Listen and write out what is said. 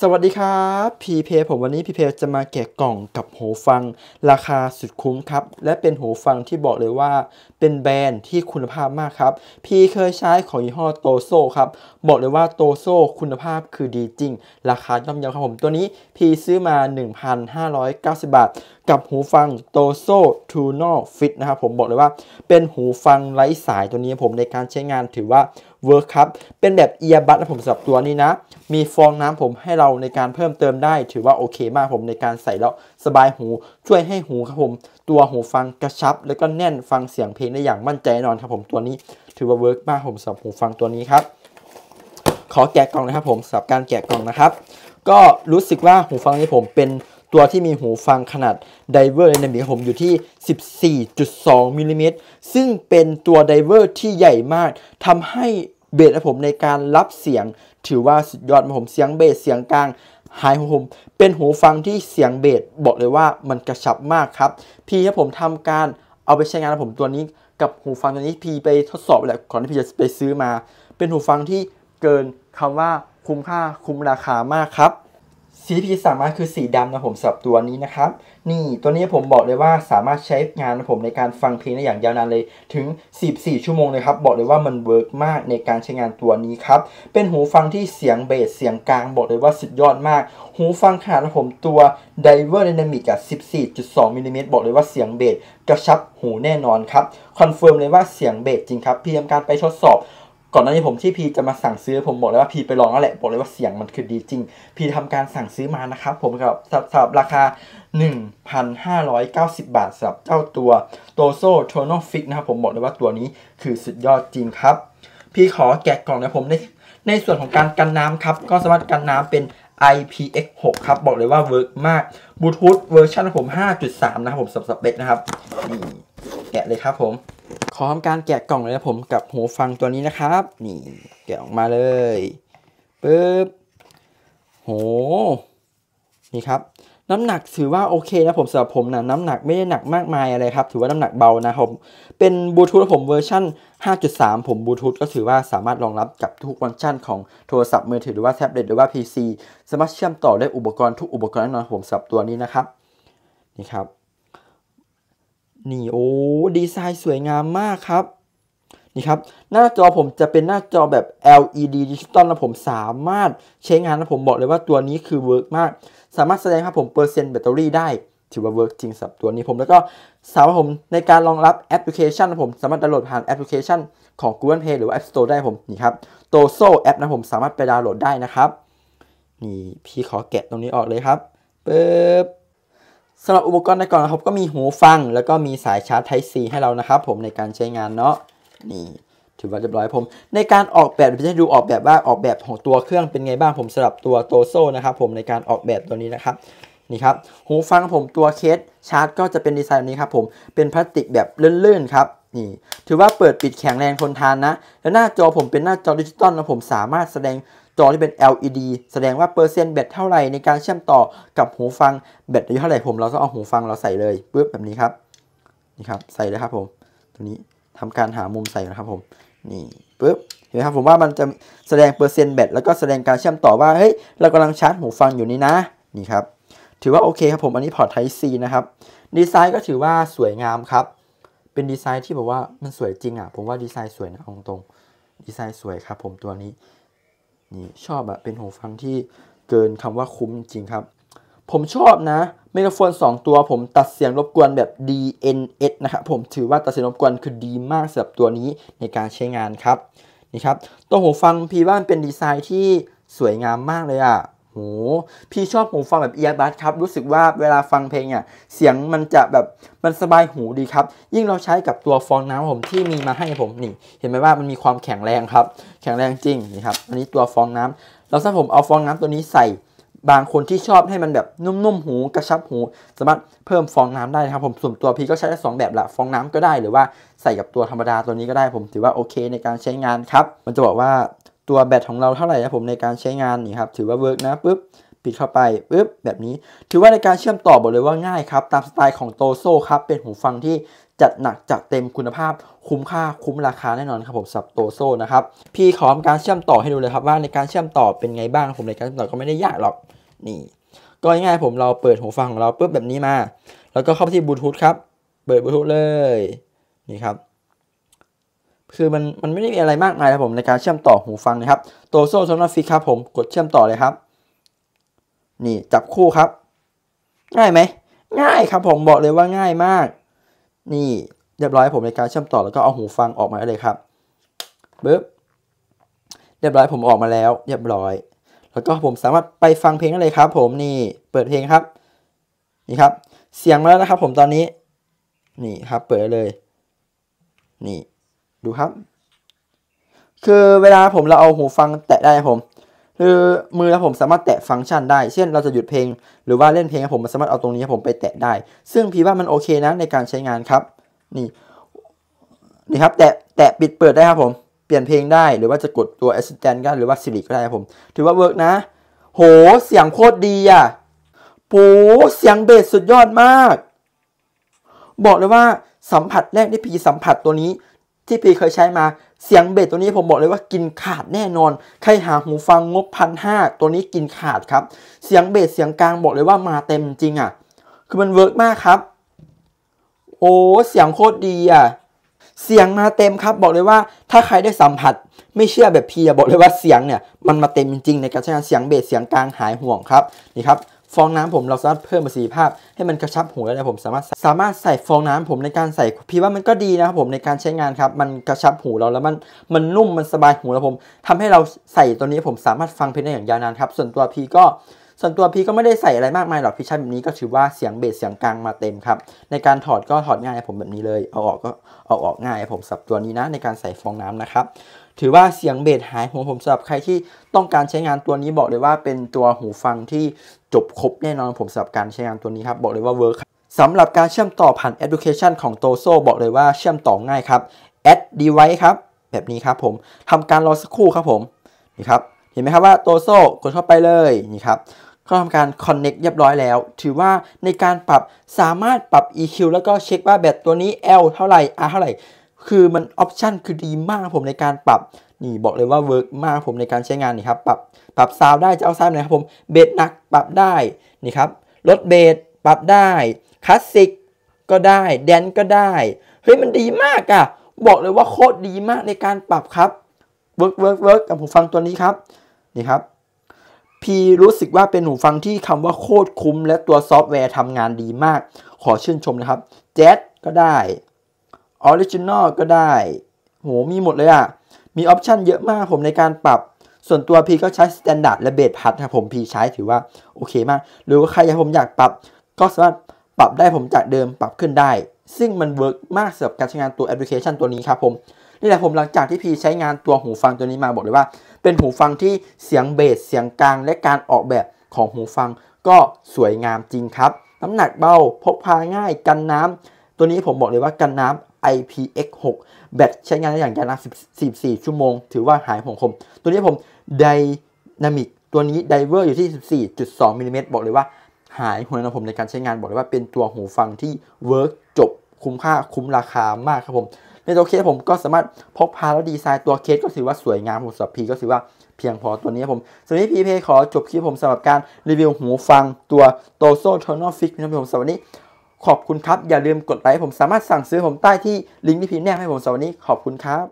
สวัสดีครับพีเพผมวันนี้พีเพจะมาแกะกล่องกับหูฟัง ราคาสุดคุ้มครับ และเป็นหูฟังที่บอกเลยว่าเป็นแบรนด์ที่คุณภาพมากครับ พีเคยใช้ของยี่ห้อโตโซครับ บอกเลยว่าโตโซคุณภาพคือดีจริง ราคาย่อมเยาครับผมตัวนี้พีซื้อมา 1,590 บาท กับหูฟังโตโซทูนอฟิตนะครับผมบอกเลยว่าเป็นหูฟังไร้สายตัวนี้ผมในการใช้งานถือว่าเวิร์คครับ เป็นแบบเอียบัตนะผมสำหรับตัวนี้นะ มีฟองน้ำผมให้เราในการเพิ่มเติมได้ ถือว่าโอเคมากผมในการใส่แล้วสบายหูช่วยให้หูครับผม ตัวหูฟังกระชับแล้วก็แน่นฟังเสียงเพลงได้อย่างมั่นใจนอนครับผมตัวนี้ ถือว่าเวิร์กมากผมสำหรับหูฟังตัวนี้ครับ ขอแกะกล่องนะครับผมสำหรับการแกะกล่องนะครับ ก็รู้สึกว่าหูฟังนี้ผมเป็นตัวที่มีหูฟังขนาดไดเวอร์เลยนะมีผมอยู่ที่ 14.2มิลลิเมตรซึ่งเป็นตัวไดเวอร์ที่ใหญ่มากทำให้เบสนะผมในการรับเสียง ถือว่าสุดยอดนะผมเสียงเบสเสียงกลางไฮของผมเป็นหูฟังที่เสียงเบสบอกเลยว่ามันกระชับมากครับ พี่ครัผมทำการเอาไปใช้งานนะผมตัวนี้ กับหูฟังตัวนี้พี่ไปทดสอบแหละก่อนที่พี่จะไปซื้อมา เป็นหูฟังที่เกินคำว่าคุ้มค่าคุ้มราคามากครับสีพีสามารถคือสีดำนะผมสำหรับตัวนี้นะครับนี่ตัวนี้ผมบอกเลยว่าสามารถใช้งานนะผมในการฟังเพลงได้อย่างยาวนานเลยถึง 14 ชั่วโมงเลยครับบอกเลยว่ามันเวิร์กมากในการใช้งานตัวนี้ครับเป็นหูฟังที่เสียงเบสเสียงกลางบอกเลยว่าสุดยอดมากหูฟังขนาดผมตัว d i v e r Dynamic กับ14.2มิลลิเมตรบอกเลยว่าเสียงเบสกระชับหูแน่นอนครับคอนเฟิร์มเลยว่าเสียงเบสจริงครับเพียงการไปทดสอบก่อนหน้านี้ผมที่พีจะมาสั่งซื้อผมบอกเลยว่าพีไปลองแล้วแหละบอกเลยว่าเสียงมันคือดีจริง พีทำการสั่งซื้อมานะครับผมกับสำหรับราคา 1,590 บาทสำหรับเจ้าตัวโตโซ่โทนอฟิกนะครับผมบอกเลยว่าตัวนี้คือสุดยอดจริงครับ พี่ขอแกะกล่องนะผมในในส่วนของการกันน้ำครับ ก็สามารถกันน้ำเป็น IPX6 ครับบอกเลยว่าเวิร์กมากบลูทูธเวอร์ชันผม5.3 นะครับผมสับสเปคนะครับนี่แกะเลยครับผมพร้อมการแกะกล่องเลยนะผมกับหูฟังตัวนี้นะครับ นี่แกะออกมาเลยปึ๊บโหนี่ครับ น้ำหนักถือว่าโอเคนะผมสำหรับ ผมนะน้ำหนักไม่ได้หนักมากมายอะไรครับถือว่าน้ำหนักเบานะครับเป็นบลูทูธผมเวอร์ชั่น5.3 ผมบลูทูธก็ถือว่าสามารถรองรับกับทุกฟังก์ชันของโทรศัพท์มือถือหรือว่าแท็บเล็ตหรือว่า PC สามารถเชื่อมต่อได้อุปกรณ์ทุกอุปกรณ์แน่นอนผมสำหรับตัวนี้นะครับนี่ครับนี่ โอ้ ดีไซน์สวยงามมากครับ นี่ครับ หน้าจอผมจะเป็นหน้าจอแบบ LED ดิจิตอลนะผมสามารถใช้งานนะผมบอกเลยว่าตัวนี้คือเวิร์กมาก สามารถแสดงครับผม เปอร์เซ็นต์แบตเตอรี่ได้ ถือว่าเวิร์กจริงสำหรับตัวนี้ผมแล้วก็สามารถผมในการรองรับแอปพลิเคชันนะผมสามารถดาวน์โหลดผ่านแอปพลิเคชันของ Google Play หรือว่า App Store ได้ผมนี่ครับ โตโซแอปนะผมสามารถไปดาวน์โหลดได้นะครับนี่พี่ขอแกะตรงนี้ออกเลยครับปึ๊บสำหรับอุปกรณ์ในกล่องนะครับก็มีหูฟังแล้วก็มีสายชาร์จ Type C ให้เรานะครับผมในการใช้งานเนาะนี่ถือว่าเรียบร้อยผมในการออกแบบราจะดูออกแบบว่าออกแบบของตัวเครื่องเป็นไงบ้าง ผมสำหรับตัวโตโซนะครับผมในการออกแบบตัวนี้นะครับนี่ครับหูฟังผมตัวเคสชาร์จก็จะเป็นดีไซน์นี้ครับผมเป็นพลาสติกแบบเลื่อนๆครับนี่ ถือว่าเปิดปิดแข็งแรงทนทานนะแล้วหน้าจอผมเป็นหน้าจอดิจิตอลนะผมสามารถแสดงจอที่เป็น LED แสดงว่าเปอร์เซ็นต์แบตเท่าไหร่ในการเชื่อมต่อกับหูฟังแบตอยุ่เท่าไหร่ผมเราต้องเอาหูฟังเราใส่เลยปึ๊บแบบนี้ครับนี่ครับใส่เลยครับผมตัวนี้ทำการหามุมใส่นะครับผมนี่ปึ๊บเห็นไหมครับผมว่ามันจะแสดงเปอร์เซ็นต์แบตแล้วก็แสดงการเชื่อมต่อว่าเฮ้ยเรากำลังชาร์จหูฟังอยู่นี่นะนี่ครับถือว่าโอเคครับผมอันนี้พอร์ตไทซีนะครับ ดีไซน์ก็ถือว่าสวยงามครับ เป็นดีไซน์ที่แบบว่ามันสวยจริงอ่ะผมว่าดีไซน์สวยนะตรงตรงดีไซน์สวยครับผมตัวนี้นี่ชอบอะเป็นหูฟังที่เกินคำว่าคุ้มจริงครับ ผมชอบนะไมโครโฟน 2 ตัวผมตัดเสียงรบกวนแบบ DNS นะครับผมถือว่าตัดเสียงรบกวนคือดีมากสำหรับตัวนี้ในการใช้งานครับนี่ครับตัวหูฟังพีว่านเป็นดีไซน์ที่สวยงามมากเลยอะ่ะโห พี่ชอบหูฟังแบบเอียร์บัสครับรู้สึกว่าเวลาฟังเพลงเนี่ยเสียงมันจะแบบมันสบายหูดีครับ ยิ่งเราใช้กับตัวฟองน้ำผมที่มีมาให้ผมนี่ เห็นไหมว่ามันมีความแข็งแรงครับ แข็งแรงจริงนี่ครับอันนี้ตัวฟองน้ำ เราถ้าผมเอาฟองน้ำตัวนี้ใส่บางคนที่ชอบให้มันแบบนุ่มๆหูกระชับหูสามารถเพิ่มฟองน้ำได้ครับ ผมส่วนตัวพี่ก็ใช้ได้สองแบบละฟองน้ำก็ได้หรือว่าใส่กับตัวธรรมดาตัวนี้ก็ได้ผม ถือว่าโอเคในการใช้งานครับมันจะบอกว่าตัวแบตของเราเท่าไหร่นะผมในการใช้งานนี่ครับ ถือว่าเวิร์กนะปุ๊บปิดเข้าไปปุ๊บแบบนี้ ถือว่าในการเชื่อมต่อบอกเลยว่าง่ายครับ ตามสไตล์ของโตโซครับ เป็นหูฟังที่จัดหนักจัดเต็มคุณภาพคุ้มค่าคุ้มราคาแน่นอนครับผมสับโตโซนะครับพี่ขอการเชื่อมต่อให้ดูเลยครับ ว่าในการเชื่อมต่อเป็นไงบ้างผมในการเชื่อมต่อก็ไม่ได้ยากหรอกนี่ ก็ง่ายผมเราเปิดหูฟังของเราปุ๊บแบบนี้มาแล้วก็เข้าไปที่บลูทูธครับเปิดบลูทูธเลยนี่ครับคือมันมันไม่ได้มีอะไรมากมายนะผมในการเชื่อมต่อหูฟังนะครับตัวโซ่สำหรับฟิกครับ ผมกดเชื่อมต่อเลยครับ นี่จับคู่ครับ ง่ายไหมง่ายครับ ผมบอกเลยว่าง่ายมาก นี่ เรียบร้อยผมในการเชื่อมต่อแล้วก็เอาหูฟังออกมาเลยครับปึ๊บเรียบร้อยผมออกมาแล้ว เรียบร้อย แล้วก็ผมสามารถไปฟังเพลงได้เลยครับ ผมนี่ เปิดเพลงครับนี่ครับ เสียงมาแล้วนะครับ ผมตอนนี้ นี่ครับ เปิดเลย นี่ดูครับ คือเวลาผมเราเอาหูฟังแตะได้ผมคือมือเราผมสามารถแตะฟังก์ชันได้เช่นเราจะหยุดเพลง หรือว่าเล่นเพลงผมสามารถเอาตรงนี้ผมไปแตะได้ ซึ่งพี่ว่ามันโอเคนะ ในการใช้งานครับนี่นี่ครับแตะแตะปิดเปิดได้ครับผม เปลี่ยนเพลงได้หรือว่าจะกดตัว Assistant ก็หรือว่า Siri ก็ได้ครับผม ถือว่าเวิร์กนะโหเสียงโคตรดีอ่ะปูเสียงเบสสุดยอดมาก บอกเลยว่าสัมผัสแรกที่พี่สัมผัสตัวนี้ที่พีเคยใช้มาเสียงเบสตัวนี้ผมบอกเลยว่ากินขาดแน่นอนใครหาหูฟังงบพันห้าตัวนี้กินขาดครับ เสียงเบสเสียงกลางบอกเลยว่ามาเต็มจริงอะ่ะ คือมันเวิร์กมากครับโอ้เสียงโคตรดีอะ่ะเสียงมาเต็มครับ บอกเลยว่าถ้าใครได้สัมผัส ไม่เชื่อแบบพีบอกเลยว่าเสียงเนี่ยมันมาเต็มจริงในการใช้งานเสียงเบสเสียงกลางหายห่วงครับนี่ครับฟองน้ำผมเราสามารถเพิ่มประสิทธิภาพ ให้มันกระชับหูวได้ผมสามารถสามารถใส่ฟองน้ำผมในการใส่พี่ว่ามันก็ดีนะครับผมในการใช้งานครับมันกระชับหูเราแล้วมันมันนุ่มมันสบายหูแล้วผม ทำให้เราใส่ตัวนี้ผมสามารถฟังเพลงได้อย่างยาวนานครับส่วนตัวพี่ก็ส่วนตัวพีก็ไม่ได้ใส่อะไรมากมายหรอกพี่ใช้แบบนี้ก็ถือว่าเสียงเบสเสียงกลางมาเต็มครับ ในการถอดก็ถอดง่ายผมแบบนี้เลยเอาออกก็เอาออกง่ายผมสับตัวนี้นะ ในการใส่ฟองน้ำนะครับถือว่าเสียงเบสหายหัวผมสำหรับใครที่ต้องการใช้งานตัวนี้บอกเลยว่า เป็นตัวหูฟังที่จบครบแน่นอนผมสำหรับการใช้งานตัวนี้ครับบอกเลยว่าเวิร์กสำหรับการเชื่อมต่อผ่านแอปพลิเคชันของโตโซบอกเลยว่าเชื่อมต่อง่ายครับแอดดีไว e ครับแบบนี้ครับผมทำการรอสักครู่ครับผมนี่ครับเห็นไหมครับว่าโตโซกดเข้าไปเลยนี่ครับก็ทำการ Connect เรียบร้อยแล้ว ถือว่าในการปรับสามารถปรับ EQ แล้วก็เช็คว่าแบตตัวนี้ L เท่าไหร่ R เท่าไหร่คือมันออปชันคือดีมากผมในการปรับ นี่บอกเลยว่าเวิร์กมากผมในการใช้งานนี่ครับปรับปรับซาวได้จะเอาซาวไหนครับผมเบสหนัก ปรับได้นี่ครับลดเบสปรับได้คลาสสิกก็ได้แดน ก็ได้เฮ้ยมันดีมากอะ่ะบอกเลยว่าโคตรดีมากในการปรับครับเวิร์กเวิร์กเวิร์กกับหูฟังตัวนี้ครับนี่ครับพี่รู้สึกว่าเป็นหูฟังที่คำว่าโคตรคุ้ม และตัวซอฟต์แวร์ทำงานดีมาก ขอชื่นชมนะครับแจ๊สก็ได้ออริจินอลก็ได้ โห มีหมดเลยอะ่ะมีออปชันเยอะมากผมในการปรับ ส่วนตัวพีก็ใช้สแตนดาร์ดและเบสพัดครับผมพีใช้ถือว่า โอเคมาก หรือว่าใครอยากผมอยากปรับก็สามารถปรับได้ผมจากเดิมปรับขึ้นได้ ซึ่งมันเวิร์กมากสำหรับการใช้งานตัวแอปพลิเคชันตัวนี้ครับผม นี่แหละผมหลังจากที่พีใช้งานตัวหูฟังตัวนี้มาบอกเลยว่า เป็นหูฟังที่เสียงเบสเสียงกลางและการออกแบบของหูฟัง ก็สวยงามจริงครับ น้ำหนักเบาพกพาง่ายกันน้ำตัวนี้ผมบอกเลยว่ากันน้ำ IPX6 แบตใช้งานได้อย่างยาวนาน14 ชั่วโมง ถือว่าหายห่วงคม ตัวนี้ผมไดนามิกตัวนี้ไดเวอร์อยู่ที่ 14.2มิลลิเมตรบอกเลยว่าหายห่วงนะผมในการใช้งานบอกเลยว่าเป็นตัวหูฟังที่เวิร์กจบคุ้มค่าคุ้มราคามากครับผม ในตัวเคสผมก็สามารถพกพาแล้วดีไซน์ตัวเคสก็ถือว่าสวยงามหมสับพีก็ถือว่าเพียงพอ ตัวนี้ผมสำัสดีพีเพขอจบคลิปผมสำหรับการรีวิวหูฟังตัวโตโซ่ทอร์นอฟิกนะครับผมสวัสดีขอบคุณครับ อย่าลืมกดไลค์ผมสามารถสั่งซื้อผมใต้ที่ลิงก์ที่พิมพ์แนบให้ผมสรวันนี้ ขอบคุณครับ